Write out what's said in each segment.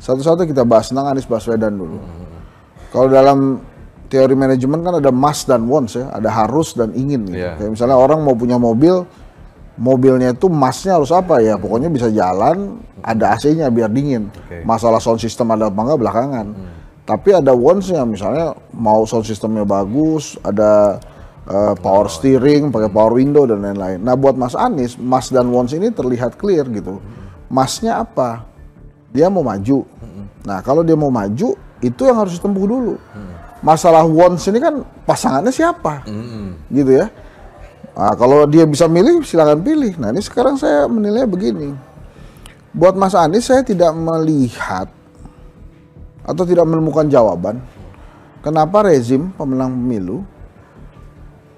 Satu-satu kita bahas tentang Anies Baswedan dulu. Hmm. Kalau dalam teori manajemen kan ada must dan wants ya, ada harus dan ingin. Yeah. Kayak misalnya orang mau punya mobil, mobilnya itu masnya harus apa ya? Pokoknya bisa jalan, ada AC-nya biar dingin. Okay. Masalah sound system ada apa enggak belakangan. Hmm. Tapi ada wants-nya misalnya mau sound systemnya bagus, ada uh, power oh. steering, pakai power window dan lain-lain. Nah buat Mas Anies, mas dan wants ini terlihat clear gitu. Masnya apa? dia mau maju. Nah, kalau dia mau maju, itu yang harus ditempuh dulu. Masalah wants ini kan pasangannya siapa, gitu ya. Nah, kalau dia bisa milih, silahkan pilih. Nah, ini sekarang saya menilai begini. Buat Mas Anies, saya tidak melihat atau tidak menemukan jawaban kenapa rezim pemenang pemilu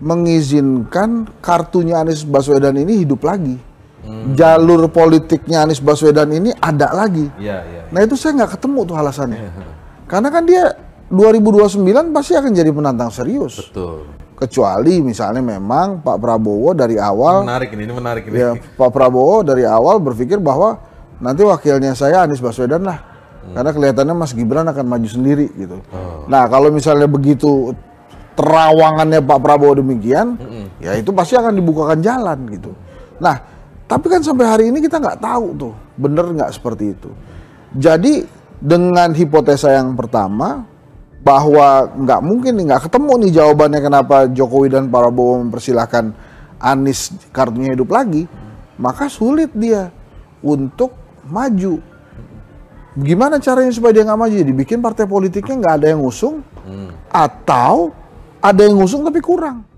mengizinkan kartunya Anies Baswedan ini hidup lagi. Hmm. Jalur politiknya Anies Baswedan ini ada lagi. Ya, ya, ya. Nah itu saya nggak ketemu tuh alasannya. Iya. Karena kan dia 2029 pasti akan jadi penantang serius. Betul. Kecuali misalnya memang Pak Prabowo dari awal. Menarik ini, ini menarik ini. Ya, Pak Prabowo dari awal berpikir bahwa nanti wakilnya saya Anies Baswedan lah. Hmm. Karena kelihatannya Mas Gibran akan maju sendiri gitu. Oh. Nah kalau misalnya begitu terawangannya Pak Prabowo demikian, -hmm. ya itu pasti akan dibukakan jalan gitu. Nah, tapi kan sampai hari ini kita nggak tahu tuh, bener nggak seperti itu. Jadi dengan hipotesa yang pertama, bahwa nggak mungkin nih, nggak ketemu nih jawabannya kenapa Jokowi dan Prabowo mempersilahkan Anies kartunya hidup lagi, maka sulit dia untuk maju. Gimana caranya supaya dia nggak maju? Ya dibikin partai politiknya nggak ada yang ngusung, hmm. atau ada yang ngusung tapi kurang.